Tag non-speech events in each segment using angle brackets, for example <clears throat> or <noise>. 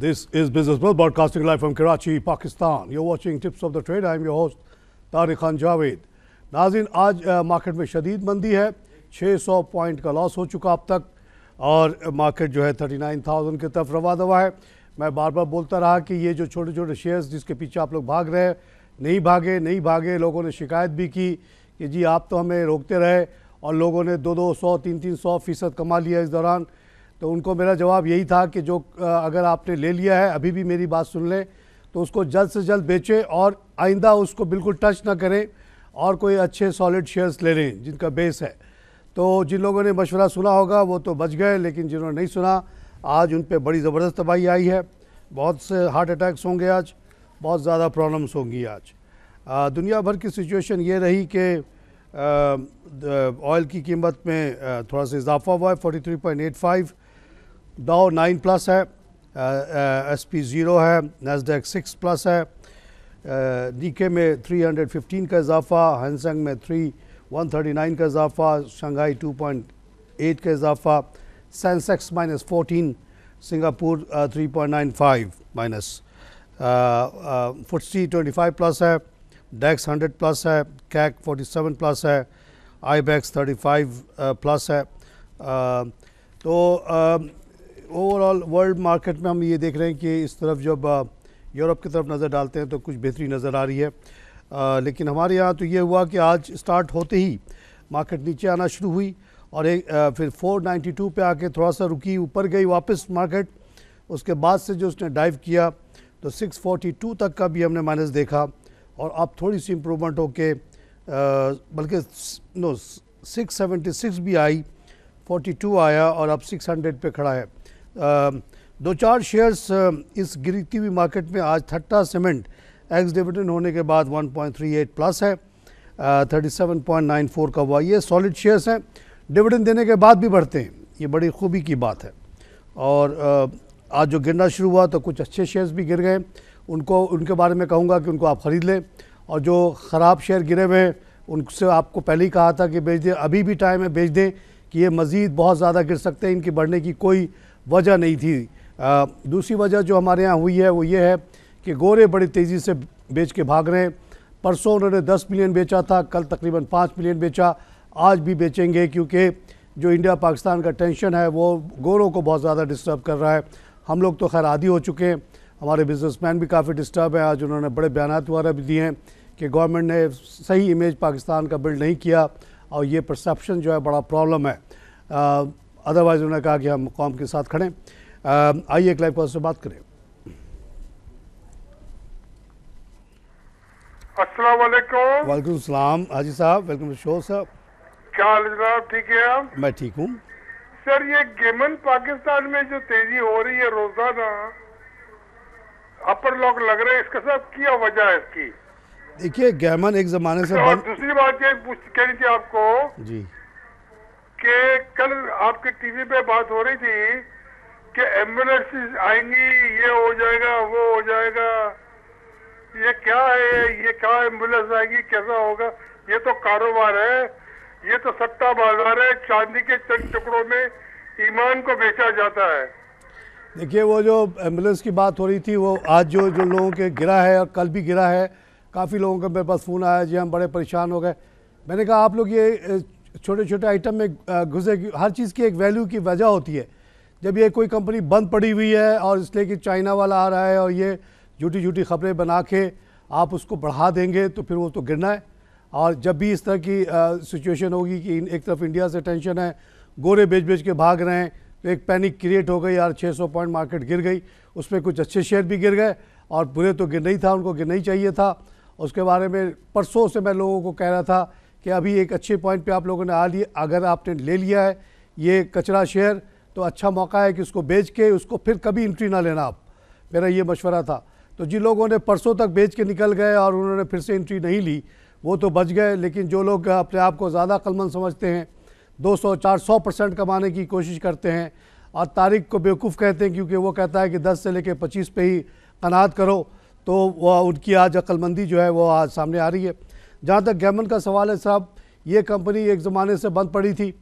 This is Business World broadcasting live from Karachi, Pakistan. You're watching Tips of the Trade. I'm your host Tariq Khan Javed नाजिन आज market uh, में शदीद मंदी है 600 point का loss हो चुका अब तक और मार्केट जो है 39,000 की तरफ रवा दवा है मैं बार बार बोलता रहा कि ये जो छोटे छोटे शेयर्स जिसके पीछे आप लोग भाग रहे नहीं भागे नहीं भागे लोगों ने शिकायत भी की कि जी आप तो हमें रोकते रहे और लोगों ने दो दो सौ तीन तीन सौ फीसद कमा लिया इस दौरान तो उनको मेरा जवाब यही था कि जो अगर आपने ले लिया है अभी भी मेरी बात सुन लें तो उसको जल्द से जल्द बेचें और आइंदा उसको बिल्कुल टच ना करें और कोई अच्छे सॉलिड शेयर्स ले लें जिनका बेस है तो जिन लोगों ने मशवरा सुना होगा वो तो बच गए लेकिन जिन्होंने नहीं सुना आज उन पर बड़ी ज़बरदस्त तबाही आई है बहुत से हार्ट अटैक्स होंगे आज बहुत ज़्यादा प्रॉब्लम्स होंगी आज दुनिया भर की सिचुएशन ये रही कि ऑयल की कीमत में थोड़ा सा इजाफा हुआ है three point eight five Dow nine plus है एस पी ज़ीरो है नजडेक सिक्स प्लस है डी uh, के में थ्री हंड्रेड फिफ्टीन का इजाफा हैंसंग में थ्री वन थर्टी नाइन का इजाफा शंघाई टू पॉइंट एट का इजाफा Sensex minus fourteen Singapore three point nine five minus FTSE twenty five plus है डैक्स हंड्रेड प्लस है कैक फोर्टी सेवन प्लस है IBEX thirty five plus है uh, तो um, overall world market में हम ये देख रहे हैं कि इस तरफ जब यूरोप की तरफ नज़र डालते हैं तो कुछ बेहतरी नज़र आ रही है आ, लेकिन हमारे यहाँ तो ये हुआ कि आज स्टार्ट होते ही मार्केट नीचे आना शुरू हुई और एक आ, फिर 492 पे आके थोड़ा सा रुकी ऊपर गई वापस मार्केट उसके बाद से जो उसने डाइव किया तो 642 तक का भी हमने माइनस देखा और अब थोड़ी सी इम्प्रूवमेंट होके बल्कि नो 676 भी आई 42 आया और अब 600 पे खड़ा है दो चार शेयर्स इस गिरती हुई मार्केट में आज थट्टा सीमेंट एक्स डिविडेंड होने के बाद 1.38 प्लस है thirty seven point nine four का हुआ ये सॉलिड शेयर्स हैं डिविडेंड देने के बाद भी बढ़ते हैं ये बड़ी खूबी की बात है और uh, आज जो गिरना शुरू हुआ तो कुछ अच्छे शेयर्स भी गिर गए उनको उनके बारे में कहूँगा कि उनको आप ख़रीद लें और जो ख़राब शेयर गिरे हुए हैं उनसे आपको पहले ही कहा था कि बेच दें अभी भी टाइम है बेच दें कि ये मज़ीद बहुत ज़्यादा गिर सकते हैं इनकी बढ़ने की कोई वजह नहीं थी आ, दूसरी वजह जो हमारे यहाँ हुई है वो ये है कि गोरे बड़ी तेज़ी से बेच के भाग रहे हैं परसों उन्होंने 10 मिलियन बेचा था कल तकरीबन 5 मिलियन बेचा आज भी बेचेंगे क्योंकि जो इंडिया पाकिस्तान का टेंशन है वो गोरों को बहुत ज़्यादा डिस्टर्ब कर रहा है हम लोग तो खैर आदि हो चुके हैं हमारे बिजनेसमैन भी काफ़ी डिस्टर्ब हैं आज उन्होंने बड़े बयान वगैरह भी दिए हैं कि गवर्नमेंट ने सही इमेज पाकिस्तान का बिल्ड नहीं किया और ये परसेप्शन जो है बड़ा प्रॉब्लम है आ, अदरवाइज़ उन्होंने कहा कि हम कौम के साथ खड़े आइए एक लाइव कॉल से बात करें वालेकुम सलाम हाजी साहब वेलकम शो साहब क्या हाल जनाब ठीक है आप मैं ठीक हूँ सर ये गेमन पाकिस्तान में जो तेजी हो रही है रोजाना अपर लॉक लग रहे हैं इसका सब क्या वजह है इसकी देखिए गेमन एक जमाने से और बन... दूसरी बात ये पूछ कहनी थी आपको जी कि कल आपके टीवी पे बात हो रही थी कि एम्बुलेंस आएंगी ये हो जाएगा वो हो जाएगा ये क्या है ये क्या एम्बुलेंस आएगी कैसा होगा ये तो कारोबार है ये तो सट्टा बाजार है चांदी के चंद टुकड़ों में ईमान को बेचा जाता है देखिए वो जो एम्बुलेंस की बात हो रही थी वो आज जो जो लोगों के गिरा है और कल भी गिरा है काफ़ी लोगों का मेरे पास फ़ोन आया जी हम बड़े परेशान हो गए मैंने कहा आप लोग ये छोटे छोटे आइटम में घुसे हर चीज़ की एक वैल्यू की वजह होती है जब ये कोई कंपनी बंद पड़ी हुई है और इसलिए कि चाइना वाला आ रहा है और ये झूठी झूठी खबरें बना के आप उसको बढ़ा देंगे तो फिर वो तो गिरना है और जब भी इस तरह की सिचुएशन होगी कि एक तरफ इंडिया से टेंशन है गोरे बेच बेच के भाग रहे हैं तो एक पैनिक क्रिएट हो गई यार 600 पॉइंट मार्केट गिर गई उसमें कुछ अच्छे शेयर भी गिर गए और बुरे तो गिर नहीं था उनको गिर नहीं चाहिए था उसके बारे में परसों से मैं लोगों को कह रहा था कि अभी एक अच्छे पॉइंट पे आप लोगों ने आ लिए अगर आपने ले लिया है ये कचरा शेयर तो अच्छा मौका है कि उसको बेच के उसको फिर कभी इंट्री ना लेना आप मेरा ये मशवरा था तो जिन लोगों ने परसों तक बेच के निकल गए और उन्होंने फिर से इंट्री नहीं ली वो तो बच गए लेकिन जो लोग अपने आप को ज़्यादा कलमन समझते हैं 200 400 परसेंट कमाने की कोशिश करते हैं और तारिक को बेवकूफ़ कहते हैं क्योंकि वो कहता है कि 10 से लेकर 25 पे ही कनात करो तो वह उनकी आज अक्लमंदी जो है वो आज सामने आ रही है जहाँ तक गैमन का सवाल है साहब ये कंपनी एक ज़माने से बंद पड़ी थी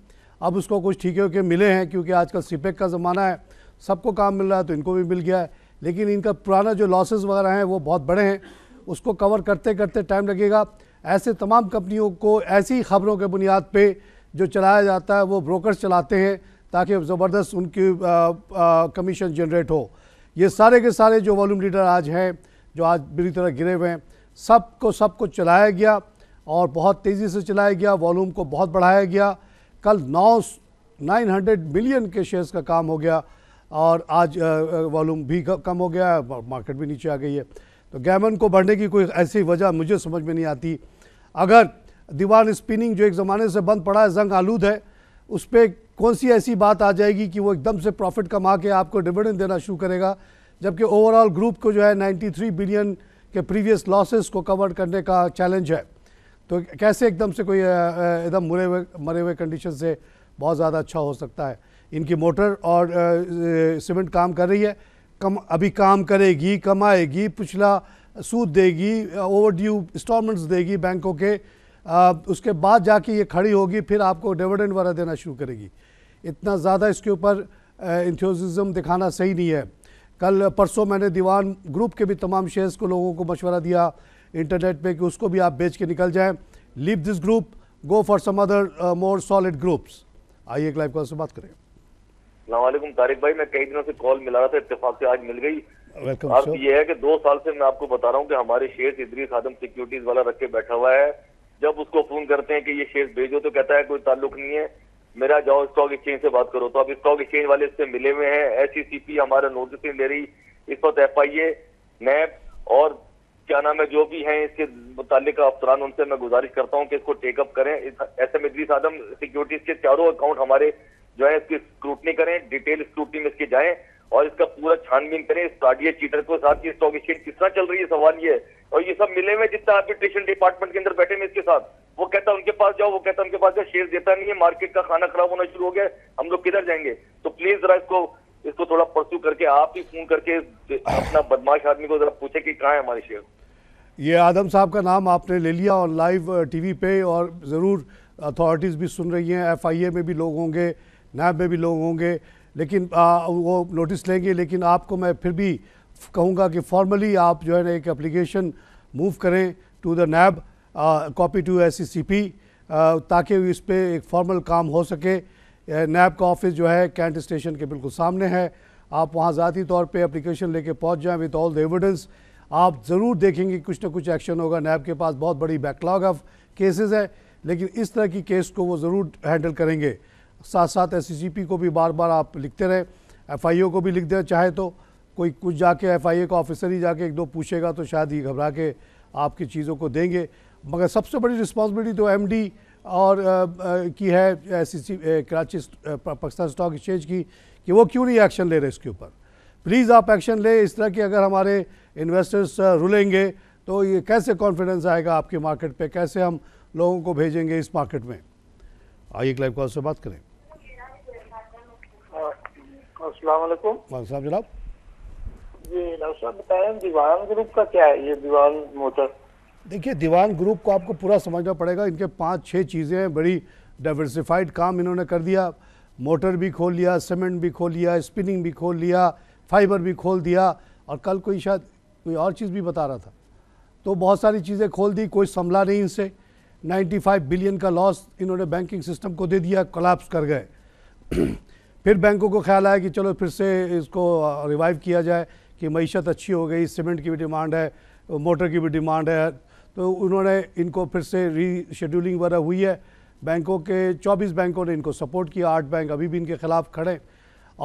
अब उसको कुछ ठीक के मिले हैं क्योंकि आजकल सीपेक का e ज़माना है सबको काम मिल रहा है तो इनको भी मिल गया है लेकिन इनका पुराना जो लॉसेज वगैरह हैं वो बहुत बड़े हैं उसको कवर करते करते टाइम लगेगा ऐसे तमाम कंपनियों को ऐसी खबरों के बुनियाद पर जो चलाया जाता है वो ब्रोकर्स चलाते हैं ताकि ज़बरदस्त उनकी कमीशन जनरेट हो ये सारे के सारे जो वॉल्यूम लीडर आज हैं जो आज बुरी तरह गिरे हुए हैं सब को सब कुछ चलाया गया और बहुत तेज़ी से चलाया गया वॉल्यूम को बहुत बढ़ाया गया कल नौ नाइन हंड्रेड मिलियन के शेयर्स का काम हो गया और आज वॉलूम भी कम हो गया मार्केट भी नीचे आ गई है तो गैमन को बढ़ने की कोई ऐसी वजह मुझे समझ में नहीं आती अगर दीवान स्पिनिंग जो एक ज़माने से बंद पड़ा है जंग आलूद है उस पर कौन सी ऐसी बात आ जाएगी कि वो एकदम से प्रॉफिट कमा के आपको डिविडेंड देना शुरू करेगा जबकि ओवरऑल ग्रुप को जो है 93 बिलियन कि प्रीवियस लॉसेस को कवर करने का चैलेंज है तो कैसे एकदम से कोई एकदम मरे हुए मरे हुए कंडीशन से बहुत ज़्यादा अच्छा हो सकता है इनकी मोटर और सीमेंट काम कर रही है कम अभी काम करेगी कमाएगी पिछला सूद देगी ओवर ड्यू इंस्टॉलमेंट्स देगी बैंकों के आ, उसके बाद जाके ये खड़ी होगी फिर आपको डिविडेंड वगैरह देना शुरू करेगी इतना ज़्यादा इसके ऊपर इंथ्योजम दिखाना सही नहीं है कल परसों मैंने दीवान ग्रुप के भी तमाम शेयर्स को लोगों को मशवरा दिया इंटरनेट पे कि उसको भी आप बेच के निकल जाएं leave this group go for some other more solid groups आइए एक लाइव कॉल से बात करें सलामकुम तारिक भाई मैं कई दिनों से कॉल मिला रहा था इतफाक से आज मिल गई आप ये है कि दो साल से मैं आपको बता रहा हूँ कि हमारे शेयर इदरीस आदम सिक्योरिटीज वाला रख के बैठा हुआ है जब उसको फोन करते हैं कि ये शेयर भेजो तो कहता है कोई ताल्लुक नहीं है मेरा जाओ स्टॉक एक्सचेंज से बात करो तो अब स्टॉक एक्सचेंज वाले इससे मिले हुए हैं पी e हमारा नोटिस ले रही इस वक्त एफ आई ए नैब और क्या नाम है जो भी है इसके मुतालिक अफसरान उनसे मैं गुजारिश करता हूँ कि इसको टेकअप करें S M Idrees Adam securities के चारों अकाउंट हमारे जो है इसकी स्क्रूटनी करें डिटेल स्क्रूटनी में इसके जाएं और इसका पूरा छानबीन करें इस आरडीए चीटर को साथ ये स्टॉक एक्सचेंज किस तरह चल रही है सवाल ये और ये सब मिले हुए जितना आर्बिट्रेशन डिपार्टमेंट के अंदर बैठे हैं इसके साथ वो कहता है उनके पास जाओ वो कहता है उनके पास जाओ शेयर देता नहीं है मार्केट का खाना खराब होना शुरू हो गया हम लोग किधर जाएंगे तो प्लीज जरा इसको इसको थोड़ा परस्यू करके आप ही फोन करके अपना बदमाश आदमी को जरा पूछे कि कहाँ है हमारे शेयर ये आदम साहब का नाम आपने ले लिया और लाइव टीवी पे और ज़रूर अथॉरिटीज़ भी सुन रही हैं एफआईए में भी लोग होंगे नैब में भी लोग होंगे लेकिन आ, वो नोटिस लेंगे लेकिन आपको मैं फिर भी कहूँगा कि फॉर्मली आप जो है ना एक एप्लीकेशन मूव करें to the NAB copy to S C P ताकि इस पर एक फॉर्मल काम हो सके नैब का ऑफिस जो है कैंट स्टेशन के बिल्कुल सामने है आप वहाँ ज़ाती तौर पे ले लेके पहुँच जाएं विद ऑल द एविडेंस आप ज़रूर देखेंगे कुछ ना कुछ एक्शन होगा नैब के पास बहुत बड़ी बैकलॉग ऑफ केसेस है लेकिन इस तरह की केस को वो ज़रूर हैंडल करेंगे साथ साथ पी को भी बार बार आप लिखते रहे ओ को भी लिख दें चाहे तो कोई कुछ जाके एफ ए का ऑफिसर ही जाके एक दो पूछेगा तो शायद ये घबरा के आपकी चीज़ों को देंगे मगर सबसे बड़ी रिस्पॉन्सिबिलिटी तो एम और आ, आ, की है S C Karachi Pakistan stock exchange की कि वो क्यों नहीं एक्शन ले रहे इसके ऊपर प्लीज़ आप एक्शन लें इस तरह के अगर हमारे इन्वेस्टर्स रुलेंगे तो ये कैसे कॉन्फिडेंस आएगा आपके मार्केट पे कैसे हम लोगों को भेजेंगे इस मार्केट में आइए क्लाइव लाइव कॉल से बात करें अस्सलाम जनाब जी साहब दीवान ग्रुप का क्या है ये दीवान मोटर देखिए दीवान ग्रुप को आपको पूरा समझना पड़ेगा इनके पाँच छः चीज़ें हैं बड़ी डाइवर्सिफाइड काम इन्होंने कर दिया मोटर भी खोल लिया सीमेंट भी खोल लिया स्पिनिंग भी खोल लिया फाइबर भी खोल दिया और कल कोई शायद कोई और चीज़ भी बता रहा था तो बहुत सारी चीज़ें खोल दी कोई संभला नहीं इनसे 95 बिलियन का लॉस इन्होंने बैंकिंग सिस्टम को दे दिया कोलाप्स कर गए फिर बैंकों को ख्याल आया कि चलो फिर से इसको रिवाइव किया जाए कि मीशत अच्छी हो गई सीमेंट की भी डिमांड है मोटर की भी डिमांड है तो उन्होंने इनको फिर से री शेड्यूलिंग वगैरह हुई है बैंकों के 24 बैंकों ने इनको सपोर्ट किया आठ बैंक अभी भी इनके ख़िलाफ़ खड़े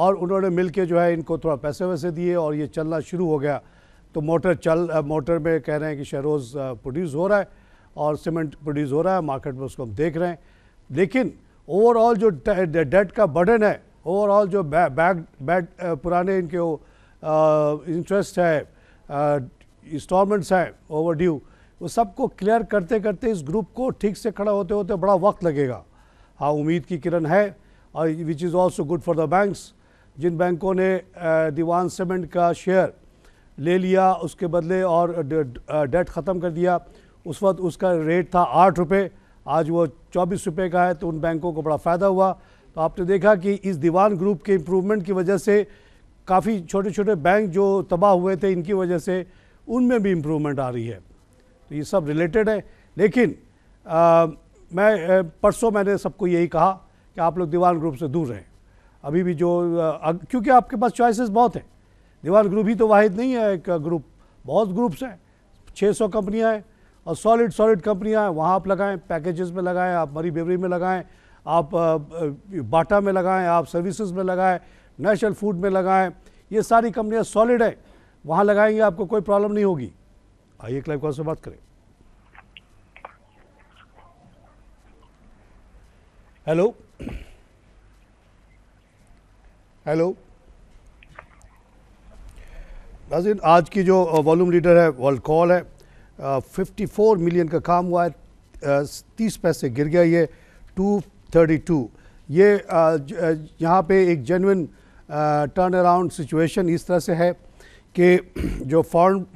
और उन्होंने मिल के जो है इनको थोड़ा पैसे वैसे दिए और ये चलना शुरू हो गया तो मोटर चल मोटर में कह रहे हैं कि शहरोज़ प्रोड्यूस हो रहा है और सीमेंट प्रोड्यूस हो रहा है मार्केट में उसको हम देख रहे हैं लेकिन ओवरऑल जो डेट का बर्डन है ओवरऑल जो बैक बैड uh, पुराने इनके इंटरेस्ट uh, है इंस्टॉलमेंट्स uh, हैं ओवर ड्यू वो सबको क्लियर करते करते इस ग्रुप को ठीक से खड़ा होते होते बड़ा वक्त लगेगा हाँ उम्मीद की किरण है और which is also good for the banks जिन बैंकों ने दीवान सीमेंट का शेयर ले लिया उसके बदले और डेट ख़त्म कर दिया उस वक्त उसका रेट था आठ रुपये आज वो चौबीस रुपये का है तो उन बैंकों को बड़ा फ़ायदा हुआ तो आपने देखा कि इस दीवान ग्रुप के इम्प्रूवमेंट की वजह से काफ़ी छोटे छोटे बैंक जो तबाह हुए थे इनकी वजह से उनमें भी इम्प्रूवमेंट आ रही है तो ये सब रिलेटेड है लेकिन आ, मैं परसों मैंने सबको यही कहा कि आप लोग दीवान ग्रुप से दूर रहें अभी भी जो आ, क्योंकि आपके पास चॉइसेस बहुत हैं दीवान ग्रुप ही तो वाहिद नहीं है एक ग्रुप बहुत ग्रुप्स हैं 600 कंपनियाँ हैं और सॉलिड सॉलिड कंपनियाँ हैं वहाँ आप लगाएं पैकेजेस में लगाएं आप मरी बेवरी में लगाएं आप बाटा में लगाएं आप सर्विसेज में लगाएं नेशनल फूड में लगाएं ये सारी कंपनियां सॉलिड है वहाँ लगाएंगे आपको कोई प्रॉब्लम नहीं होगी आइए क्लाइव कॉल से बात करें हेलो हेलो नाजिन आज की जो वॉल्यूम लीडर है वर्ल्ड कॉल है आ, 54 मिलियन का काम हुआ है तीस पैसे गिर गया ये टू 32 ये यहाँ पे एक जेनविन टर्न अराउंड सिचुएशन इस तरह से है कि <clears throat> जो फॉरेन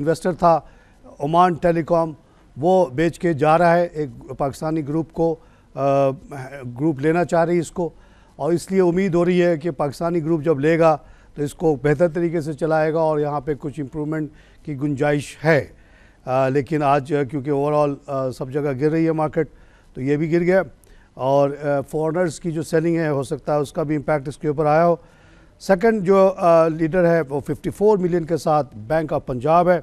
इन्वेस्टर था ओमान टेलीकॉम वो बेच के जा रहा है एक पाकिस्तानी ग्रुप को ग्रुप लेना चाह रही इसको और इसलिए उम्मीद हो रही है कि पाकिस्तानी ग्रुप जब लेगा तो इसको बेहतर तरीके से चलाएगा और यहाँ पे कुछ इम्प्रूवमेंट की गुंजाइश है आ, लेकिन आज क्योंकि ओवरऑल सब जगह गिर रही है मार्केट तो ये भी गिर गया और फॉरनर्स की जो सेलिंग है हो सकता है उसका भी इम्पैक्ट इसके ऊपर आया हो सेकंड जो लीडर है वो 54 मिलियन के साथ बैंक ऑफ पंजाब है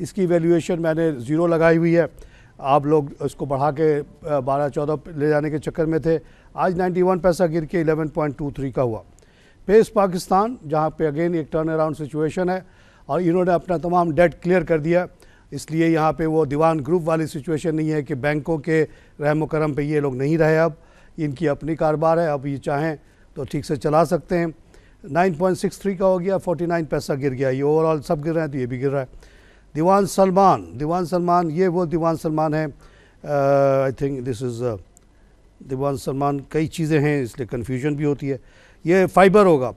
इसकी वैल्यूएशन मैंने ज़ीरो लगाई हुई है आप लोग इसको बढ़ा के बारह चौदह ले जाने के चक्कर में थे आज 91 पैसा गिर के 11.23 का हुआ पेस पाकिस्तान जहाँ पे अगेन एक टर्न अराउंड सिचुएशन है और इन्होंने अपना तमाम डेट क्लियर कर दिया इसलिए यहाँ पे वो दीवान ग्रुप वाली सिचुएशन नहीं है कि बैंकों के रहम करम पर ये लोग नहीं रहे अब इनकी अपनी कारोबार है अब ये चाहें तो ठीक से चला सकते हैं 9.63 का हो गया 49 पैसा गिर गया ये ओवरऑल सब गिर रहे हैं तो ये भी गिर रहा है दीवान सलमान दीवान सलमान ये वो दीवान सलमान है I think this is Dewan Salman कई चीज़ें हैं इसलिए कन्फ्यूजन भी होती है ये फाइबर होगा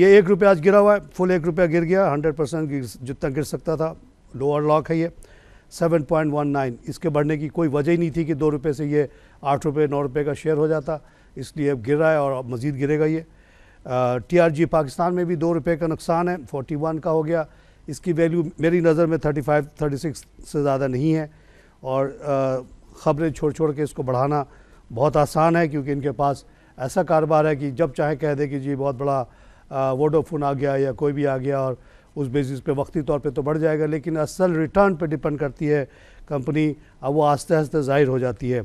ये एक रुपया आज गिरा हुआ है फुल एक रुपया गिर गया हंड्रेड परसेंट जितना गिर सकता था लोअर लॉक है ये 7.19 इसके बढ़ने की कोई वजह ही नहीं थी कि दो रुपये से ये आठ रुपये नौ रुपये का शेयर हो जाता इसलिए अब गिर रहा है और अब मज़ीद गिरेगा ये टीआरजी पाकिस्तान में भी दो रुपये का नुकसान है 41 का हो गया इसकी वैल्यू मेरी नज़र में 35 36 से ज़्यादा नहीं है और ख़बरें छोड़ छोड़ के इसको बढ़ाना बहुत आसान है क्योंकि इनके पास ऐसा कारोबार है कि जब चाहे कह दे कि जी बहुत बड़ा वोडोफोन आ गया या कोई भी आ गया और उस बेसिस पे वक्ती तौर पे तो बढ़ जाएगा लेकिन असल रिटर्न पे डिपेंड करती है कंपनी अब वो आस्ते आस्ते ज़ाहिर हो जाती है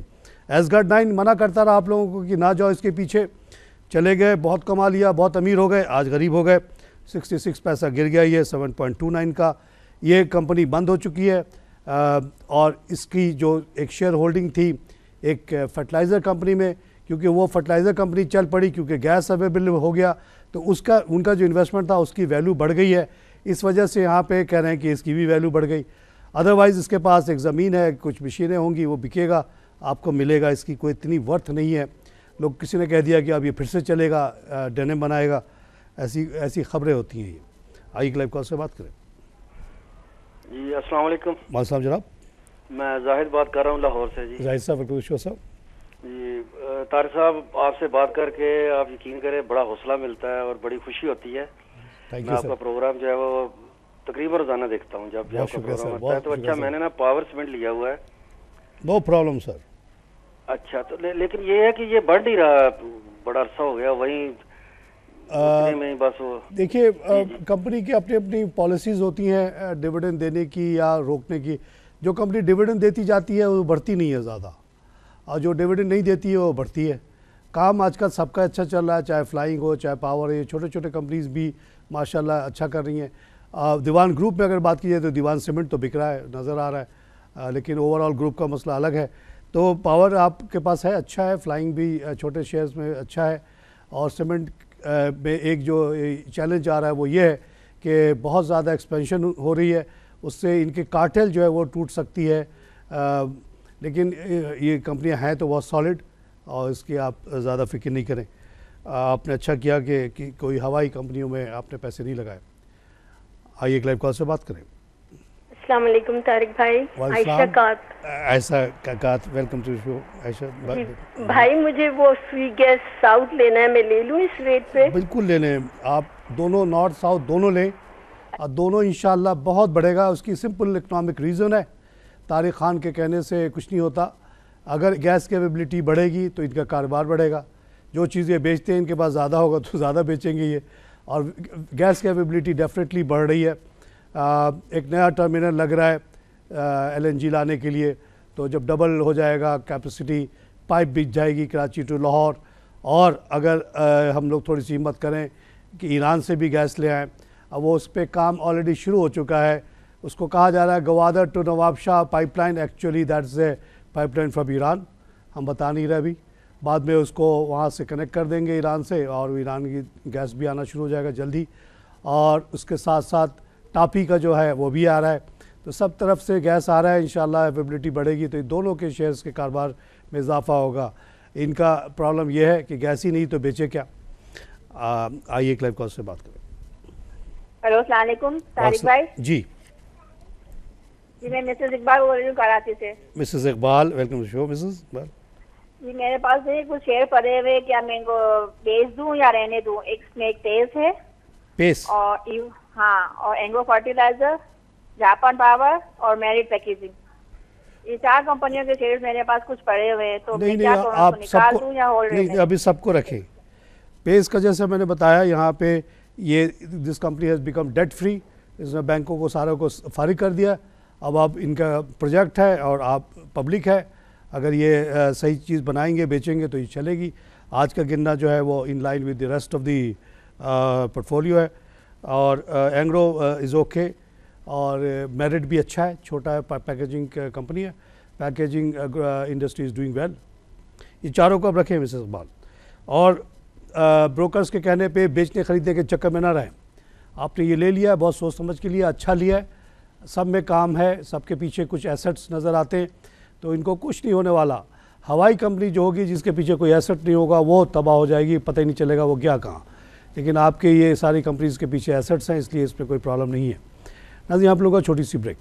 एस गार्ड नाइन मना करता रहा आप लोगों को कि ना जाओ इसके पीछे चले गए बहुत कमा लिया बहुत अमीर हो गए आज गरीब हो गए 66 पैसा गिर गया ये 7.29 का ये कंपनी बंद हो चुकी है और इसकी जो एक शेयर होल्डिंग थी एक फर्टिलाइज़र कंपनी में क्योंकि वो फर्टिलाइज़र कंपनी चल पड़ी क्योंकि गैस अवेलेबल हो गया तो उसका उनका जो इन्वेस्टमेंट था उसकी वैल्यू बढ़ गई है इस वजह से यहाँ पे कह रहे हैं कि इसकी भी वैल्यू बढ़ गई अदरवाइज़ इसके पास एक ज़मीन है कुछ मशीनें होंगी वो बिकेगा आपको मिलेगा इसकी कोई इतनी वर्थ नहीं है लोग किसी ने कह दिया कि अब ये फिर से चलेगा डेनम बनाएगा ऐसी ऐसी खबरें होती हैं ये आई क्लाइव कॉल से बात करें जी अस्सलाम साहब जनाब मैं जाहिद बात कर रहा हूँ लाहौर से जी जाहिद साहब साहब जी तार साहब आपसे बात करके आप यकीन करें बड़ा हौसला मिलता है और बड़ी खुशी होती है थैंक यू आपका प्रोग्राम जो है वो तकरीबन रोजाना देखता हूँ जब भी आपका प्रोग्राम आता है तो अच्छा मैंने ना पावर सीमेंट लिया हुआ है नो प्रॉब्लम सर अच्छा तो ले, लेकिन ये है कि ये बढ़ नहीं रहा बड़ा अरसा हो गया वही देखिए कंपनी की अपनी अपनी पॉलिसीज होती हैं डिविडेंड देने की या रोकने की जो कंपनी डिविडेंड देती जाती है वो बढ़ती नहीं है ज़्यादा और जो डिविडेंड नहीं देती है वो बढ़ती है काम आजकल सबका अच्छा चल रहा है चाहे फ्लाइंग हो चाहे पावर हो ये छोटे छोटे कंपनीज भी माशाल्लाह अच्छा कर रही हैं दीवान ग्रुप में अगर बात की जाए तो दीवान सीमेंट तो बिक रहा है नज़र आ रहा है आ, लेकिन ओवरऑल ग्रुप का मसला अलग है तो पावर आपके पास है अच्छा है फ्लाइंग भी छोटे शेयर्स में अच्छा है और सीमेंट में एक जो चैलेंज आ रहा है वो ये है कि बहुत ज़्यादा एक्सपेंशन हो रही है उससे इनके कार्टेल जो है वो टूट सकती है आ, लेकिन ये कंपनियाँ हैं तो बहुत सॉलिड और इसकी आप ज़्यादा फिक्र नहीं करें आपने अच्छा किया कि, कि कोई हवाई कंपनियों में आपने पैसे नहीं लगाए आइए एक लाइव कॉल से बात करें असलम तारिक भाई आयशा कात वेलकम टू शो आयशा भाई मुझे वो फ्री साउथ लेना है मैं ले लूँ इस रेट पे बिल्कुल ले लें आप दोनों नॉर्थ साउथ दोनों लें और दोनों इन बहुत बढ़ेगा उसकी सिंपल इकनॉमिक रीज़न है तारिक खान के कहने से कुछ नहीं होता अगर गैस की बढ़ेगी तो इनका कारोबार बढ़ेगा जो चीज़ें बेचते हैं इनके पास ज़्यादा होगा तो ज़्यादा बेचेंगे ये और गैस कैपेबिलिटी डेफिनेटली बढ़ रही है आ, एक नया टर्मिनल लग रहा है एलएनजी लाने के लिए तो जब डबल हो जाएगा कैपेसिटी पाइप बिछ जाएगी कराची टू लाहौर और अगर आ, हम लोग थोड़ी सी हिम्मत करें कि ईरान से भी गैस ले आएँ अब वो उस पर काम ऑलरेडी शुरू हो चुका है उसको कहा जा रहा है Gwadar to Nawabshah pipeline actually that's a pipeline from Iran हम बता नहीं रहे अभी बाद में उसको वहाँ से कनेक्ट कर देंगे ईरान से और ईरान की गैस भी आना शुरू हो जाएगा जल्दी और उसके साथ साथ टापी का जो है वो भी आ रहा है तो सब तरफ से गैस आ रहा है इन अवेबिलिटी बढ़ेगी तो दोनों के शेयर्स के कारोबार में इजाफा होगा इनका प्रॉब्लम यह है कि गैस ही नहीं तो बेचे क्या आइए क्लब कॉल से बात करें हेलो भाई जी जी मैं मिसेस इकबाल बोल रही हूँ कराची से Mrs Iqbal welcome to show Mrs Iqbal ji मेरे पास ये कुछ शेर पड़े हुए क्या मैं इनको बेच दूं या रहने दूं एक स्नेक पेस्ट है पेस। और हाँ और एंगो फर्टिलाइजर जापान पावर और मेरिट पैकेजिंग ये चार कंपनियों के शेयर मेरे पास कुछ पड़े हुए हैं तो नहीं, मैं नहीं, क्या आप सबको या होल्ड नहीं, अभी सबको रखें पेस का जैसे मैंने बताया यहाँ पे ये this company has become debt free इसने बैंकों को सारों को फारिग कर दिया अब आप इनका प्रोजेक्ट है और आप पब्लिक है अगर ये सही चीज़ बनाएंगे बेचेंगे तो ये चलेगी आज का गिनना जो है वो in line with the rest of the portfolio है और एंग्रो इज़ ओके और मेरिट भी अच्छा है छोटा है पैकेजिंग कंपनी है packaging industry is doing well ये चारों को अब रखें मिसेस इकबाल और ब्रोकर्स के कहने पे बेचने ख़रीदने के चक्कर में ना रहें आपने ये ले लिया है बहुत सोच समझ के लिए अच्छा लिया है सब में काम है सबके पीछे कुछ एसेट्स नज़र आते हैं तो इनको कुछ नहीं होने वाला हवाई कंपनी जो होगी जिसके पीछे कोई एसेट नहीं होगा वो तबाह हो जाएगी पता ही नहीं चलेगा वो क्या कहाँ लेकिन आपके ये सारी कंपनीज़ के पीछे एसेट्स हैं इसलिए इसमें कोई प्रॉब्लम नहीं है नाजी आप लोगों का छोटी सी break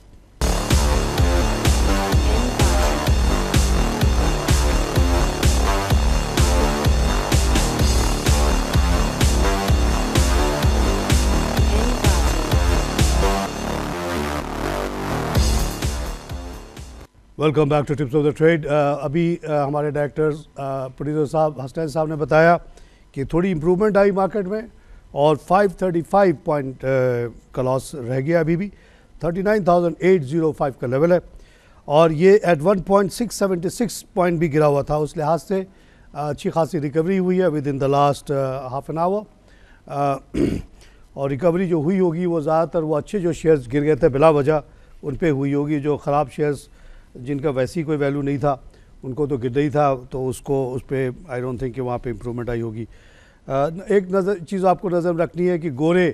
welcome back to tips of the trade अभी uh, हमारे डायरेक्टर्स प्रोड्यूसर uh, साहब हसनैन साहब ने बताया कि थोड़ी इम्प्रूवमेंट आई मार्केट में और 535 पॉइंट uh, का लॉस रह गया अभी भी 39,805 का लेवल है और ये एट 1.676 पॉइंट भी गिरा हुआ था उस लिहाज से uh, अच्छी खासी रिकवरी हुई है within the last half an hour और रिकवरी जो हुई होगी वो ज़्यादातर वो अच्छे जो शेयर्स गिर गए थे बिला वजह उन पर हुई होगी जो ख़राब शेयर्स जिनका वैसे ही कोई वैल्यू नहीं था उनको तो गिर ही था तो उसको उस पर आई डोंट थिंक कि वहाँ पे इम्प्रूवमेंट आई होगी एक नज़र चीज़ आपको नज़र में रखनी है कि गोरे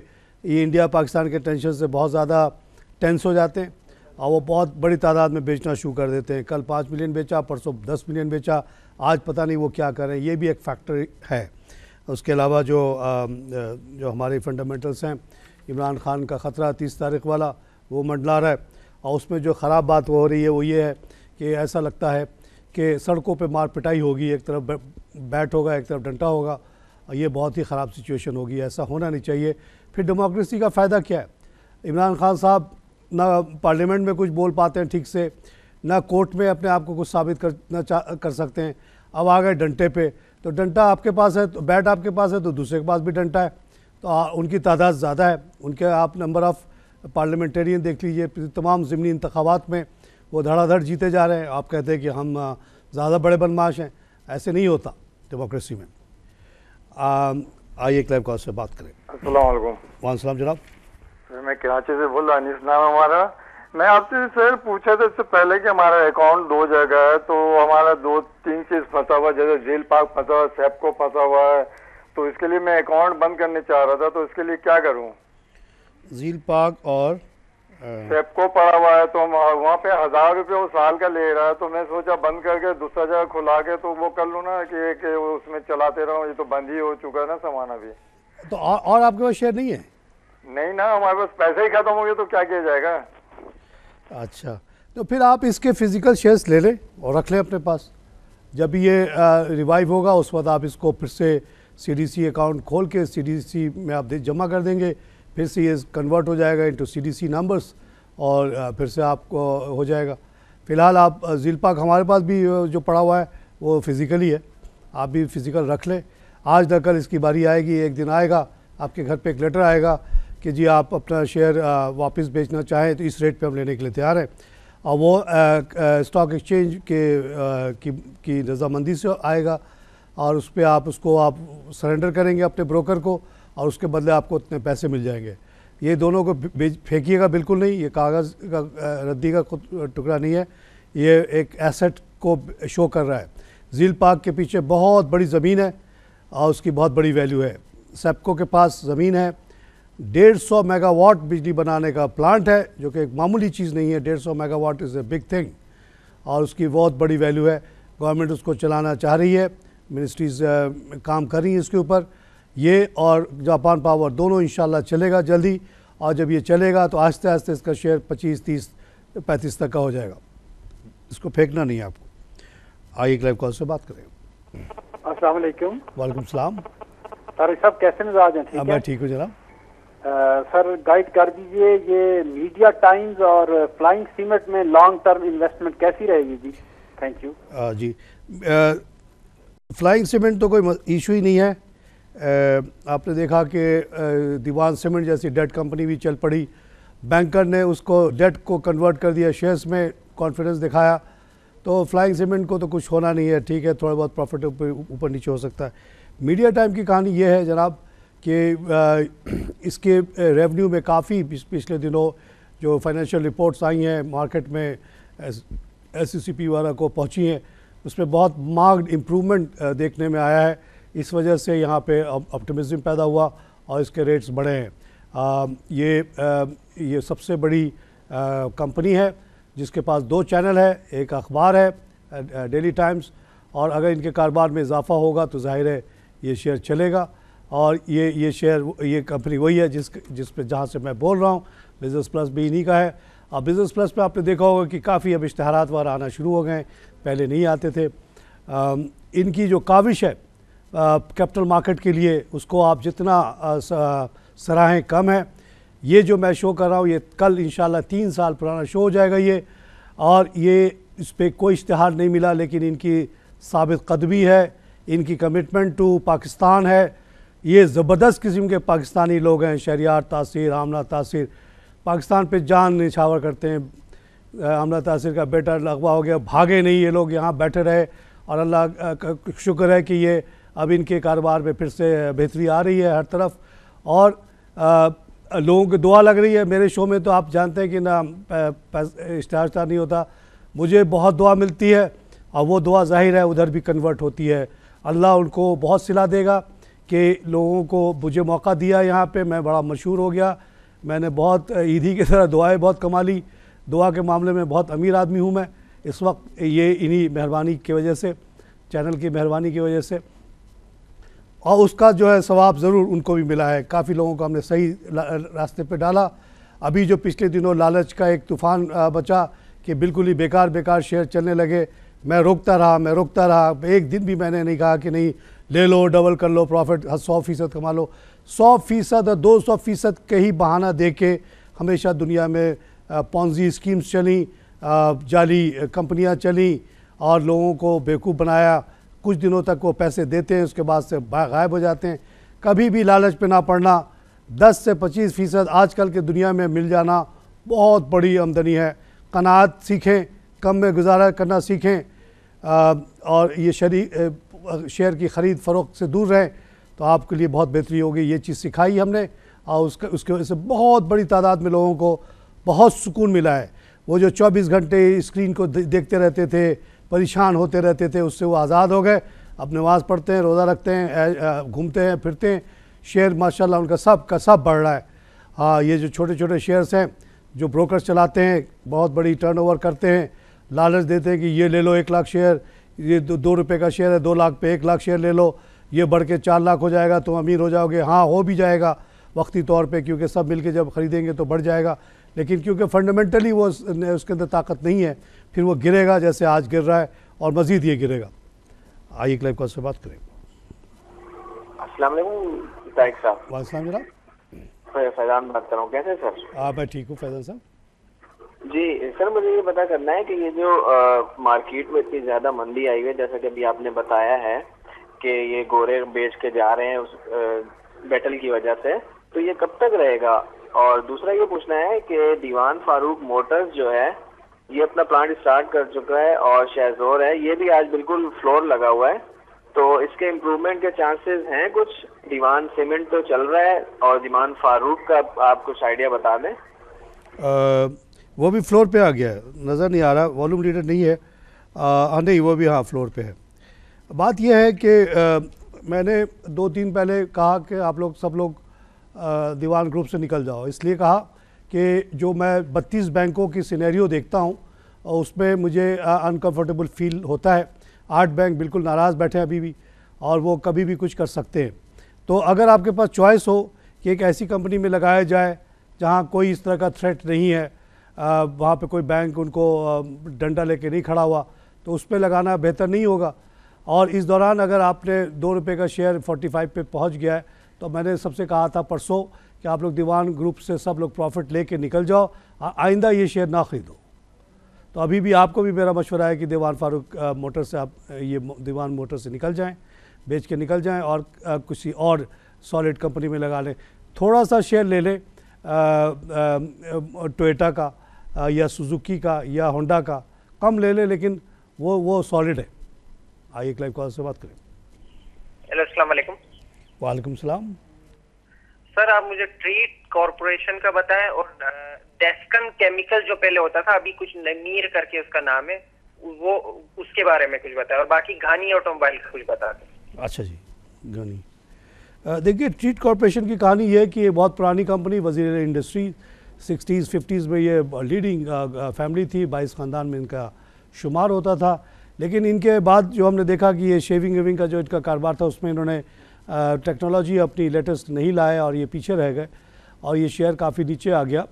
ये इंडिया पाकिस्तान के टेंशन से बहुत ज़्यादा टेंस हो जाते हैं और वो बहुत बड़ी तादाद में बेचना शुरू कर देते हैं कल पाँच मिलियन बेचा परसों दस मिलियन बेचा आज पता नहीं वो क्या करें ये भी एक फैक्टर है उसके अलावा जो जो हमारे फंडामेंटल्स हैं इमरान खान का ख़तरा तीस तारीख वाला वो मंडला रहा है और उसमें जो ख़राब बात हो रही है वो ये है कि ऐसा लगता है कि सड़कों पे मार पिटाई होगी एक तरफ बैट होगा एक तरफ डंटा होगा और ये बहुत ही ख़राब सिचुएशन होगी ऐसा होना नहीं चाहिए फिर डेमोक्रेसी का फ़ायदा क्या है इमरान खान साहब ना पार्लियामेंट में कुछ बोल पाते हैं ठीक से ना कोर्ट में अपने आप को कुछ साबित करना कर सकते हैं अब आ गए डंटे पे तो डंटा आपके पास है तो बैट आपके पास है तो दूसरे के पास भी डंटा है तो आ, उनकी तादाद ज़्यादा है उनके आप नंबर ऑफ़ पार्लियामेंटेरियन देख लीजिए तमाम ज़मनी इंतबात में वो धड़ाधड़ जीते जा रहे हैं आप कहते हैं कि हम ज़्यादा बड़े बदमाश हैं ऐसे नहीं होता डेमोक्रेसी में आइए क्लैब कॉल से बात करें वालेकुम सलाम जनाब सर मैं कराची से बोल रहा अनिस नाम हमारा मैं आपसे सर पूछा था इससे पहले कि हमारा अकाउंट दो जगह है तो हमारा दो तीन चीज फंसा हुआ जैसे जेल पार्क फंसा हुआ सैप को फंसा हुआ है तो इसके लिए मैं अकाउंट बंद करने चाह रहा था तो इसके लिए क्या करूँ झील पार्क और सेपको पड़ा हुआ है तो वहाँ पे हजार रुपये वो साल का ले रहा है तो मैं सोचा बंद करके दूसरा जगह खुला के तो वो कर लूँ ना कि, कि उसमें चलाते रहो ये तो बंद ही हो चुका है ना सामान अभी तो औ, और आपके पास शेयर नहीं है नहीं ना हमारे पास पैसे ही खत्म हो गए तो क्या किया जाएगा अच्छा तो फिर आप इसके फिजिकल शेयर्स ले लें और रख लें अपने पास जब ये रिवाइव होगा उस वक्त आप इसको फिर से सी अकाउंट खोल के सी में आप जमा कर देंगे फिर से ये कन्वर्ट हो जाएगा इंटू सी नंबर्स और फिर से आपको हो जाएगा फ़िलहाल आप जिलपाक हमारे पास भी जो पड़ा हुआ है वो फिज़िकली है आप भी फिज़िकल रख लें आज न कल इसकी बारी आएगी एक दिन आएगा आपके घर पे एक लेटर आएगा कि जी आप अपना शेयर वापस बेचना चाहें तो इस रेट पे हम लेने के लिए तैयार हैं और वो स्टॉक एक्सचेंज के आ, की, की रजामंदी से आएगा और उस पर आप उसको आप सरेंडर करेंगे अपने ब्रोकर को और उसके बदले आपको इतने पैसे मिल जाएंगे ये दोनों को फेंकिएगा बिल्कुल नहीं ये कागज़ का रद्दी का टुकड़ा नहीं है ये एक एसेट को शो कर रहा है झील पार्क के पीछे बहुत बड़ी ज़मीन है और उसकी बहुत बड़ी वैल्यू है सेपको के पास ज़मीन है डेढ़ सौ मेगावाट बिजली बनाने का प्लांट है जो कि एक मामूली चीज़ नहीं है डेढ़ सौ megawatt is a big thing और उसकी बहुत बड़ी वैल्यू है गवर्नमेंट उसको चलाना चाह रही है मिनिस्ट्रीज़ काम कर रही हैं इसके ऊपर ये और जापान पावर दोनों इन चलेगा जल्दी और जब ये चलेगा तो आस्ते आस्ते इसका शेयर पच्चीस तीस पैंतीस तक का हो जाएगा इसको फेंकना नहीं है आपको आइए एक लाइव कॉल से बात करें वालेकुम सलाम साहब कैसे मिजाज हैं ठीक मैं ठीक हूँ जनाब सर गाइड कर दीजिए ये मीडिया टाइम्स और फ्लाइंग सीमेंट में लॉन्ग टर्म इन्वेस्टमेंट कैसी रहेगी जी थैंक यू जी फ्लाइंग सीमेंट तो कोई इशू ही नहीं है आपने देखा कि दीवान सीमेंट जैसी डेट कंपनी भी चल पड़ी बैंकर ने उसको डेट को कन्वर्ट कर दिया शेयर्स में कॉन्फिडेंस दिखाया तो फ्लाइंग सीमेंट को तो कुछ होना नहीं है ठीक है थोड़ा बहुत प्रॉफिट ऊपर नीचे हो सकता है मीडिया टाइम की कहानी ये है जनाब कि इसके रेवेन्यू में काफ़ी पिछले दिनों जो फाइनेंशियल रिपोर्ट्स आई हैं मार्केट में एस वाला को पहुंची हैं उसमें बहुत मार्ग इम्प्रूवमेंट देखने में आया है इस वजह से यहाँ पे ऑप्टिमिज्म पैदा हुआ और इसके रेट्स बढ़े हैं ये आ, ये सबसे बड़ी कंपनी है जिसके पास दो चैनल है एक अखबार है डेली टाइम्स और अगर इनके कारोबार में इजाफा होगा तो जाहिर है ये शेयर चलेगा और ये ये शेयर ये कंपनी वही है जिस जिस पे जहाँ से मैं बोल रहा हूँ बिज़नेस प्लस भी इन्हीं का है अब बिज़नेस प्लस पे आपने देखा होगा कि काफ़ी अब इश्तहार वार आना शुरू हो गए पहले नहीं आते थे आ, इनकी जो काविश है कैपिटल मार्केट के लिए उसको आप जितना सराहें कम है ये जो मैं शो कर रहा हूँ ये कल इन तीन साल पुराना शो हो जाएगा ये और ये इस पर कोई इश्तहार नहीं मिला लेकिन इनकी साबित कदमी है इनकी कमिटमेंट टू पाकिस्तान है ये ज़बरदस्त किस्म के पाकिस्तानी लोग हैं शरियार तासिर आमला तासिर पाकिस्तान पे जान निछावर करते हैं आमला तासिर का बेटा लगवा हो गया भागे नहीं ये लोग यहाँ बैठे रहे और अल्लाह का शुक्र है कि ये अब इनके कारोबार में फिर से बेहतरी आ रही है हर तरफ और आ, लोगों की दुआ लग रही है मेरे शो में तो आप जानते हैं कि ना स्टार स्टार नहीं होता मुझे बहुत दुआ मिलती है और वो दुआ जाहिर है उधर भी कन्वर्ट होती है अल्लाह उनको बहुत सिला देगा कि लोगों को मुझे मौका दिया यहाँ पे मैं बड़ा मशहूर हो गया मैंने बहुत ईदी की तरह दुआएं बहुत कमा ली दुआ के मामले में बहुत अमीर आदमी हूँ मैं इस वक्त ये इन्हीं मेहरबानी की वजह से चैनल की मेहरबानी की वजह से और उसका जो है सवाब ज़रूर उनको भी मिला है काफ़ी लोगों को हमने सही रास्ते पर डाला अभी जो पिछले दिनों लालच का एक तूफान बचा कि बिल्कुल ही बेकार बेकार शेयर चलने लगे मैं रोकता रहा मैं रोकता रहा एक दिन भी मैंने नहीं कहा कि नहीं ले लो डबल कर लो प्रॉफिट सौ फीसद कमा लो सौ फीसद और दो सौ फीसद के ही बहाना दे के हमेशा दुनिया में पॉन्जी स्कीम्स चली जाली कंपनियां चली और लोगों को बेवकूफ़ बनाया कुछ दिनों तक वो पैसे देते हैं उसके बाद से गायब हो जाते हैं कभी भी लालच पे ना पड़ना 10 से 25 फ़ीसद आजकल के दुनिया में मिल जाना बहुत बड़ी आमदनी है कनात सीखें कम में गुजारा करना सीखें आ, और ये शरी शेयर की ख़रीद फ़रोख्त से दूर रहें तो आपके लिए बहुत बेहतरी होगी ये चीज़ सिखाई हमने और उसके उसके वजह से बहुत बड़ी तादाद में लोगों को बहुत सुकून मिला है वो जो 24 घंटे स्क्रीन को देखते रहते थे परेशान होते रहते थे उससे वो आज़ाद हो गए अब नमाज़ पढ़ते हैं रोज़ा रखते हैं घूमते हैं फिरते हैं शेयर माशाल्लाह उनका सब का सब बढ़ रहा है हाँ ये जो छोटे छोटे शेयर्स हैं जो ब्रोकर्स चलाते हैं बहुत बड़ी टर्नओवर करते हैं लालच देते हैं कि ये ले लो एक लाख शेयर ये दो, दो रुपये का शेयर है दो लाख पे एक लाख शेयर ले लो ये बढ़ के चार लाख हो जाएगा तुम अमीर हो जाओगे हाँ हो भी जाएगा वक्ती तौर पे क्योंकि सब मिलके जब ख़रीदेंगे तो बढ़ जाएगा लेकिन क्योंकि फंडामेंटली वो उसके अंदर ताकत नहीं है फिर वो गिरेगा जैसे आज गिर रहा है और मज़ीद ये गिरेगा आइए क्लाइव कॉल से बात करें साहब जी सर मुझे ये पता करना है कि ये जो आ, मार्केट में इतनी ज़्यादा मंदी आई है जैसा कि अभी आपने बताया है कि ये गोरे बेच के जा रहे हैं उस आ, मेटल की वजह से तो ये कब तक रहेगा और दूसरा ये पूछना है कि दीवान फारूक मोटर्स जो है ये अपना प्लांट स्टार्ट कर चुका है और शहजोर है ये भी आज बिल्कुल फ्लोर लगा हुआ है तो इसके इम्प्रूवमेंट के चांसेस हैं कुछ दीवान सीमेंट तो चल रहा है और दीवान फारूक का आप कुछ आइडिया बता दें वो भी फ्लोर पे आ गया है नज़र नहीं आ रहा वॉल्यूम लीडर नहीं है हाँ नहीं वो भी हाँ फ्लोर पे है बात यह है कि आ, मैंने दो तीन पहले कहा कि आप लोग सब लोग दीवान ग्रुप से निकल जाओ इसलिए कहा कि जो मैं बत्तीस बैंकों की सिनेरियो देखता हूँ उसमें मुझे अनकंफर्टेबल फील होता है आठ बैंक बिल्कुल नाराज़ बैठे हैं अभी भी और वो कभी भी कुछ कर सकते हैं तो अगर आपके पास चॉइस हो कि एक ऐसी कंपनी में लगाया जाए जहाँ कोई इस तरह का थ्रेट नहीं है वहाँ पे कोई बैंक उनको डंडा लेके नहीं खड़ा हुआ तो उस पर लगाना बेहतर नहीं होगा और इस दौरान अगर आपने दो रुपये का शेयर फोर्टी पे पहुँच गया है तो मैंने सबसे कहा था परसों कि आप लोग दीवान ग्रुप से सब लोग प्रॉफिट लेके निकल जाओ आइंदा ये शेयर ना खरीदो तो अभी भी आपको भी मेरा मशवरा है कि दीवान फारूक मोटर से आप ये दीवान मोटर से निकल जाएं बेच के निकल जाएं और किसी और सॉलिड कंपनी में लगा लें थोड़ा सा शेयर ले लें टोटा का आ, या सुजुकी का या होंडा का कम ले लें लेकिन वो वो सॉलिड है आइए एक लाइव कॉल से बात करें हेलो असल वालेकुम सलाम सर आप मुझे ट्रीट कॉरपोरेशन का बताएं और डेस्कन केमिकल जो पहले होता था अभी कुछ नमीर करके उसका नाम है वो उसके बारे में कुछ बताएं और बाकी घानी ऑटोमोबाइल का कुछ बता दें अच्छा जी घानी देखिए ट्रीट कॉरपोरेशन की कहानी यह है कि ये बहुत पुरानी कंपनी वजीर इंडस्ट्री सिक्सटीज़ फिफ्टीज़ में ये लीडिंग फैमिली थी बाईस ख़ानदान में इनका शुमार होता था लेकिन इनके बाद जो हमने देखा कि ये शेविंग वेविंग का जो इनका कारोबार था उसमें इन्होंने टेक्नोलॉजी अपनी लेटेस्ट नहीं लाए और ये पीछे रह गए और ये शेयर काफ़ी नीचे आ गया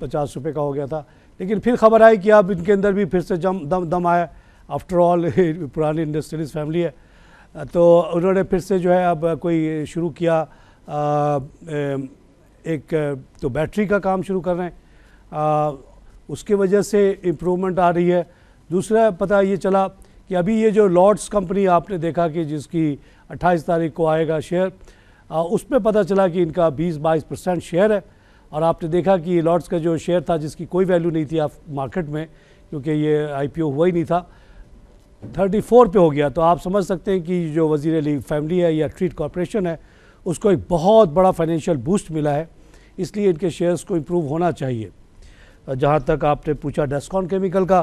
पचास रुपये का हो गया था लेकिन फिर खबर आई कि अब इनके अंदर भी फिर से जम दम दम आया आफ्टर ऑल <laughs> पुरानी इंडस्ट्रीज फैमिली है तो उन्होंने फिर से जो है अब कोई शुरू किया आ, एक तो बैटरी का काम शुरू कर रहे हैं उसके वजह से इम्प्रूवमेंट आ रही है दूसरा पता ये चला कि अभी ये जो लॉर्ड्स कंपनी आपने देखा कि जिसकी अट्ठाईस तारीख को आएगा शेयर उसमें पता चला कि इनका बीस बाईस परसेंट शेयर है और आपने देखा कि लॉर्ड्स का जो शेयर था जिसकी कोई वैल्यू नहीं थी आप मार्केट में क्योंकि ये आईपीओ हुआ ही नहीं था 34 पे हो गया तो आप समझ सकते हैं कि जो वजीर अली फैमिली है या ट्रीट कॉरपोरेशन है उसको एक बहुत बड़ा फाइनेंशियल बूस्ट मिला है इसलिए इनके शेयर्स को इम्प्रूव होना चाहिए जहाँ तक आपने पूछा डेस्कॉन केमिकल का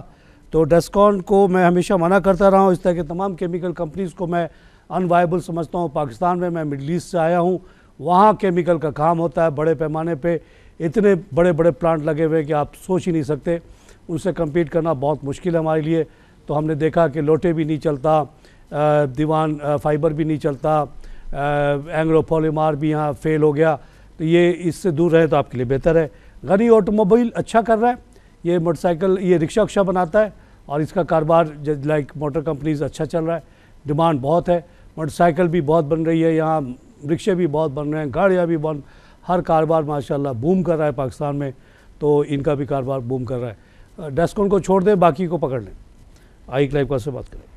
तो डेस्कॉन को मैं हमेशा मना करता रहा हूँ इस तरह के तमाम केमिकल कंपनीज़ को मैं अनवाइबल समझता हूँ पाकिस्तान में मैं मिडल ईस्ट से आया हूँ वहाँ केमिकल का काम होता है बड़े पैमाने पर इतने बड़े बड़े प्लांट लगे हुए कि आप सोच ही नहीं सकते उनसे कम्पीट करना बहुत मुश्किल है हमारे लिए तो हमने देखा कि लोटे भी नहीं चलता दीवान फाइबर भी नहीं चलता एंग्लोफोलीमार भी यहाँ फेल हो गया तो ये इससे दूर रहे तो आपके लिए बेहतर है गनी ऑटोमोबाइल अच्छा कर रहा है ये मोटरसाइकिल ये रिक्शा उक्शा बनाता है और इसका कारोबार लाइक मोटर कंपनीज अच्छा चल रहा है डिमांड बहुत है मोटरसाइकिल भी बहुत बन रही है यहाँ रिक्शे भी बहुत बन रहे हैं गाड़ियाँ भी बन हर कारोबार माशाल्लाह बूम कर रहा है पाकिस्तान में तो इनका भी कारोबार बूम कर रहा है डेस्कॉन को छोड़ दें बाकी को पकड़ लें आई क्लाइव का से बात करें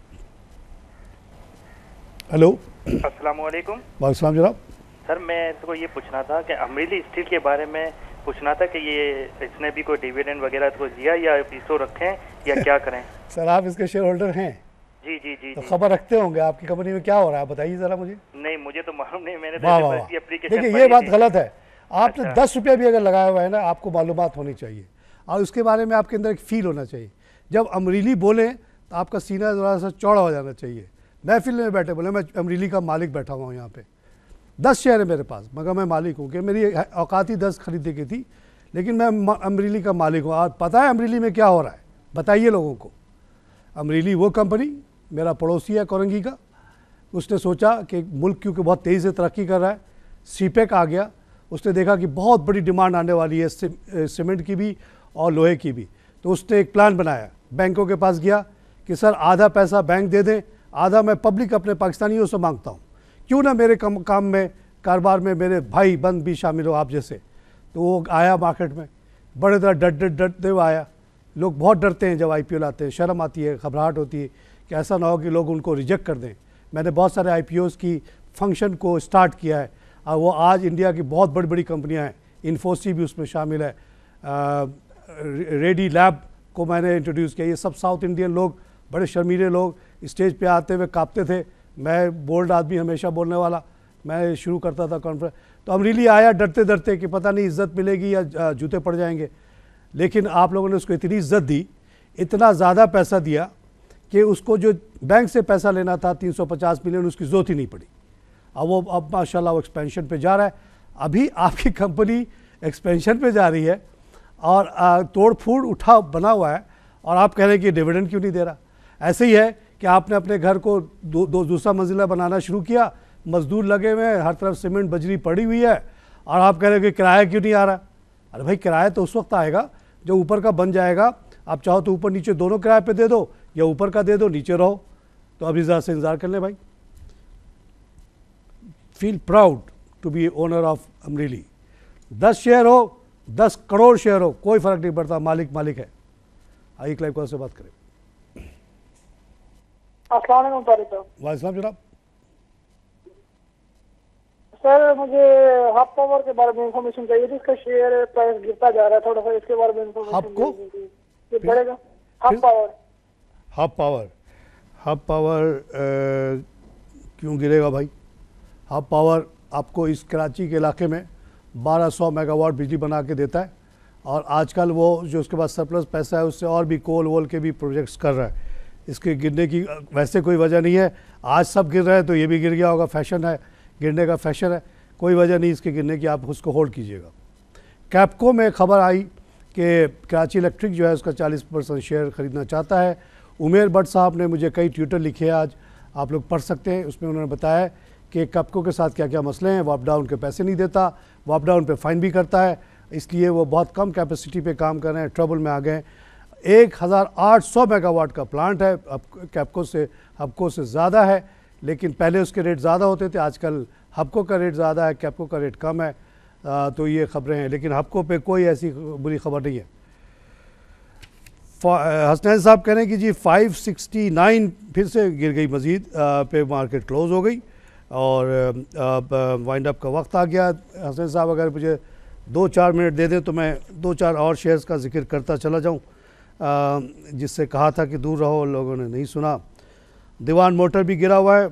हेलो अस्सलाम जनाब सर मैं इसको तो ये पूछना था कि अमरीली स्टील के बारे में पूछना था कि ये इसने भी कोई डिविडेंड वगैरह इसको तो दिया या पीसो रखें या क्या करें <laughs> सर आप इसके शेयर होल्डर हैं जी जी जी तो खबर रखते होंगे आपकी कंपनी में क्या हो रहा है बताइए जरा मुझे नहीं मुझे तो मालूम नहीं मैंने तो वाह वाह देखिए ये बात गलत है आपने अच्छा। दस रुपया भी अगर लगाया हुआ है ना आपको मालूम होनी चाहिए और उसके बारे में आपके अंदर एक फील होना चाहिए जब अमरीली बोले तो आपका सीना थोड़ा सा चौड़ा हो जाना चाहिए महफिल में बैठे बोले मैं अमरीली का मालिक बैठा हुआ हूँ यहाँ पे दस शेयर है मेरे पास मगर मैं मालिक हूँ कि मेरी औकात ही दस खरीदे की थी लेकिन मैं अमरीली का मालिक हूँ और पता है अमरीली में क्या हो रहा है बताइए लोगों को अमरीली वो कंपनी मेरा पड़ोसी है कोरंगी का उसने सोचा कि मुल्क क्योंकि बहुत तेज़ी से तरक्की कर रहा है सीपेक आ गया उसने देखा कि बहुत बड़ी डिमांड आने वाली है सीमेंट की भी और लोहे की भी तो उसने एक प्लान बनाया बैंकों के पास गया कि सर आधा पैसा बैंक दे दें आधा मैं पब्लिक अपने पाकिस्तानियों से मांगता हूँ क्यों ना मेरे कम काम में कारोबार में मेरे भाई बंद भी शामिल हो आप जैसे तो वो आया मार्केट में बड़े तरह डर डरते हुए आया लोग बहुत डरते हैं जब आई लाते हैं शर्म आती है घबराहट होती है कि ऐसा ना हो कि लोग उनको रिजेक्ट कर दें मैंने बहुत सारे आई की फंक्शन को स्टार्ट किया है और वो आज इंडिया की बहुत बड़ी बड़ी कंपनियाँ हैं इन्फोसी भी उसमें शामिल है रेडी लैब को मैंने इंट्रोड्यूस किया ये सब साउथ इंडियन लोग बड़े शर्मीले लोग स्टेज पे आते हुए कांपते थे मैं बोल्ड आदमी हमेशा बोलने वाला मैं शुरू करता था कॉन्फ्रेंस तो हम रिली आया डरते डरते कि पता नहीं इज्जत मिलेगी या जूते पड़ जाएंगे लेकिन आप लोगों ने उसको इतनी इज्जत दी इतना ज़्यादा पैसा दिया कि उसको जो बैंक से पैसा लेना था 350 मिलियन उसकी ज़रूरत ही नहीं पड़ी अब वो अब माशाल्लाह वो एक्सपेंशन पे जा रहा है अभी आपकी कंपनी एक्सपेंशन पे जा रही है और तोड़ फूड़ उठा बना हुआ है और आप कह रहे हैं कि डिविडेंड क्यों नहीं दे रहा ऐसे ही है कि आपने अपने घर को दो, दो दूसरा मंजिला बनाना शुरू किया मजदूर लगे हुए हैं हर तरफ सीमेंट बजरी पड़ी हुई है और आप कह रहे हैं कि किराया क्यों नहीं आ रहा अरे भाई किराया तो उस वक्त आएगा जब ऊपर का बन जाएगा आप चाहो तो ऊपर नीचे दोनों किराए पे दे दो या ऊपर का दे दो नीचे रहो तो अभी इजाज़त से इंतज़ार कर ले भाई feel proud to be owner of Amreli दस शेयर हो दस करोड़ शेयर हो कोई फ़र्क नहीं पड़ता मालिक मालिक है आइए क्लाइव कॉल से बात करें वाले जनाब सर मुझे हाफ पावर के बारे में इंफॉर्मेशन चाहिए थी इसका शेयर प्राइस गिरता जा रहा है थोड़ा सा इसके बारे में इंफॉर्मेशन आपको बढ़ेगा half power half power half power क्यों गिरेगा भाई हाफ पावर आपको इस कराची के इलाके में 1200 मेगावाट बिजली बना के देता है और आजकल वो जो उसके पास सरप्लस पैसा है उससे और भी कोल वोल के भी प्रोजेक्ट्स कर रहा है इसके गिरने की वैसे कोई वजह नहीं है आज सब गिर रहे हैं तो ये भी गिर गया होगा फैशन है गिरने का फैशन है कोई वजह नहीं इसके गिरने की आप उसको होल्ड कीजिएगा कैपको में खबर आई कि कराची इलेक्ट्रिक जो है उसका 40 परसेंट शेयर खरीदना चाहता है उमेर भट्ट साहब ने मुझे कई ट्विटर लिखे आज आप लोग पढ़ सकते हैं उसमें उन्होंने बताया कि कपकों के साथ क्या क्या मसले हैं वापडाउन के पैसे नहीं देता वापडाउन पे फाइन भी करता है इसलिए वो बहुत कम कैपेसिटी पे काम कर रहे हैं ट्रबल में आ गए एक हज़ार आठ सौ मेगावाट का प्लांट है अब कैपको से हबको से ज़्यादा है लेकिन पहले उसके रेट ज़्यादा होते थे आजकल हबको का रेट ज़्यादा है कैपको का रेट कम है आ, तो ये खबरें हैं लेकिन हबको पे कोई ऐसी बुरी खबर नहीं है हसनैन साहब कह रहे हैं कि जी 569 फिर से गिर गई मज़ीद पे मार्केट क्लोज़ हो गई और अब वाइंड अप का वक्त आ गया हसनैन साहब अगर मुझे दो चार मिनट दे दें तो मैं दो चार और शेयर्स का जिक्र करता चला जाऊं जिससे कहा था कि दूर रहो लोगों ने नहीं सुना दीवान मोटर भी गिरा हुआ है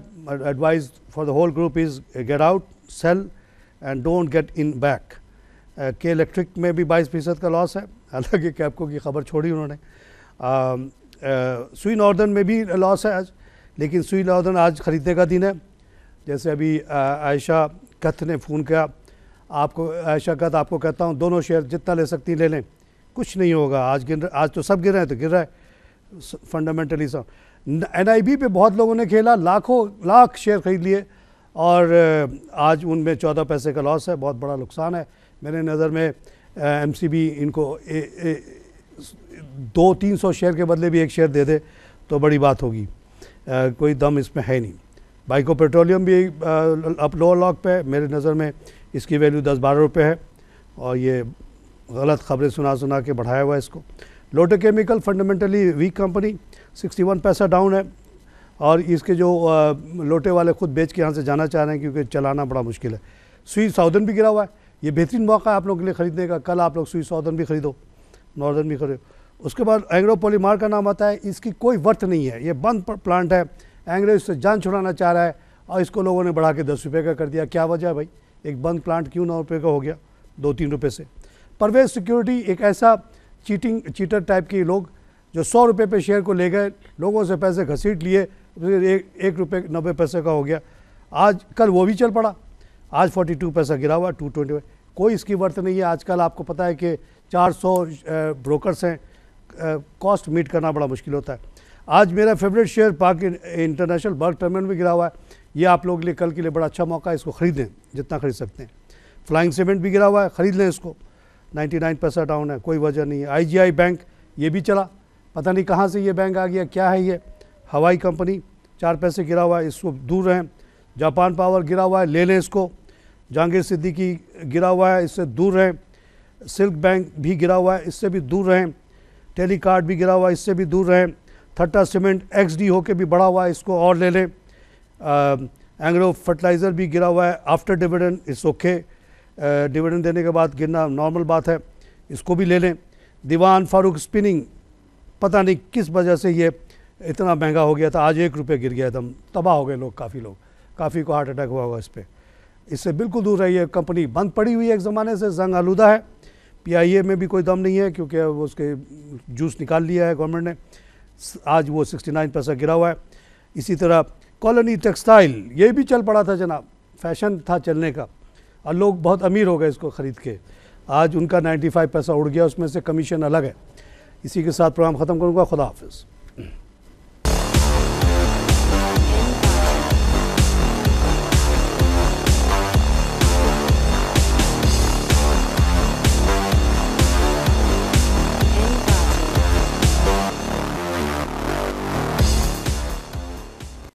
advice for the whole group is get out sell and don't get in back K electric में भी 22 फीसद का लॉस है हालांकि कैपको की खबर छोड़ी उन्होंने सुई um, नॉर्दर्न uh, में भी लॉस है आज लेकिन सुई नॉर्दर्न आज ख़रीदने का दिन है जैसे अभी uh, आयशा कथ ने फ़ोन किया आपको आयशा कथ आपको कहता हूँ दोनों शेयर जितना ले सकती ले लें कुछ नहीं होगा आज गिर आज तो सब गिर रहे हैं तो गिर रहा है फंडामेंटली सब एन आई बी पे बहुत लोगों ने खेला लाखों लाख शेयर खरीद लिए और uh, आज उनमें चौदह पैसे का लॉस है बहुत बड़ा नुकसान है मेरे नज़र में एम सी बी इनको ए, ए, दो तीन सौ शेयर के बदले भी एक शेयर दे दे तो बड़ी बात होगी कोई दम इसमें है नहीं बाइको पेट्रोलियम भी अप लोअर लॉक पे मेरे नज़र में इसकी वैल्यू दस बारह रुपये है और ये गलत खबरें सुना सुना के बढ़ाया हुआ है इसको Lotte chemical fundamentally weak company sixty one पैसा डाउन है और इसके जो लोटे वाले खुद बेच के यहाँ से जाना चाह रहे हैं क्योंकि चलाना बड़ा मुश्किल है सुई साउदन भी गिरा हुआ है ये बेहतरीन मौका है आप लोग के लिए ख़रीदने का कल आप लोग सुई साउदन भी ख़रीदो नॉर्दन भी खरीदो उसके बाद एग्रोपोलीमार का नाम आता है इसकी कोई वर्थ नहीं है ये बंद प्लांट है अंग्रेज से जान छुड़ाना चाह रहा है और इसको लोगों ने बढ़ा के दस रुपये का कर दिया क्या वजह है भाई एक बंद प्लांट क्यों नौ रुपये का हो गया दो तीन रुपये से परवेज सिक्योरिटी एक ऐसा चीटिंग चीटर टाइप के लोग जो सौ रुपये पे शेयर को ले गए लोगों से पैसे घसीट लिए एक एक रुपये नब्बे पैसे का हो गया आज कल वो भी चल पड़ा आज फोर्टी टू पैसा गिरा हुआ टू ट्वेंटी कोई इसकी वर्थ नहीं है आजकल आपको पता है कि चार सौ ब्रोकर्स हैं कॉस्ट मीट करना बड़ा मुश्किल होता है आज मेरा favourite share Pak international bulk terminal में गिरा हुआ है ये आप लोगों के लिए कल के लिए बड़ा अच्छा मौका है इसको ख़रीदें जितना ख़रीद सकते हैं फ्लाइंग सीमेंट भी गिरा हुआ है ख़रीद लें इसको 99 पैसा डाउन है कोई वजह नहीं है आईजीआई बैंक ये भी चला पता नहीं कहाँ से ये बैंक आ गया क्या है ये हवाई कंपनी चार पैसे गिरा हुआ है इसको दूर रहें जापान पावर गिरा हुआ है ले लें इसको जहांगीर सिद्दीकी गिरा हुआ है इससे दूर रहें सिल्क बैंक भी गिरा हुआ है इससे भी दूर रहें टेली कार्ड भी गिरा हुआ है इससे भी दूर रहें थट्टा सीमेंट एक्स डी होके भी बढ़ा हुआ है इसको और ले लें एंग्रो फर्टिलाइज़र भी गिरा हुआ है after dividend is okay dividend देने के बाद गिरना नॉर्मल बात है इसको भी ले लें दीवान फारूक स्पिनिंग पता नहीं किस वजह से ये इतना महंगा हो गया था आज एक रुपये गिर गया एकदम तबाह हो गए लोग काफ़ी लोग काफ़ी को हार्ट अटैक हुआ होगा इस पर इससे बिल्कुल दूर रही है कंपनी बंद पड़ी हुई है एक ज़माने से जंग आलूदा है पीआईए में भी कोई दम नहीं है क्योंकि अब उसके जूस निकाल लिया है गवर्नमेंट ने आज वो 69 पैसा गिरा हुआ है इसी तरह कॉलोनी टेक्सटाइल ये भी चल पड़ा था जनाब फैशन था चलने का और लोग बहुत अमीर हो गए इसको ख़रीद के आज उनका 95 पैसा उड़ गया उसमें से कमीशन अलग है इसी के साथ प्रोग्राम ख़त्म करूँगा खुदा हाफिज़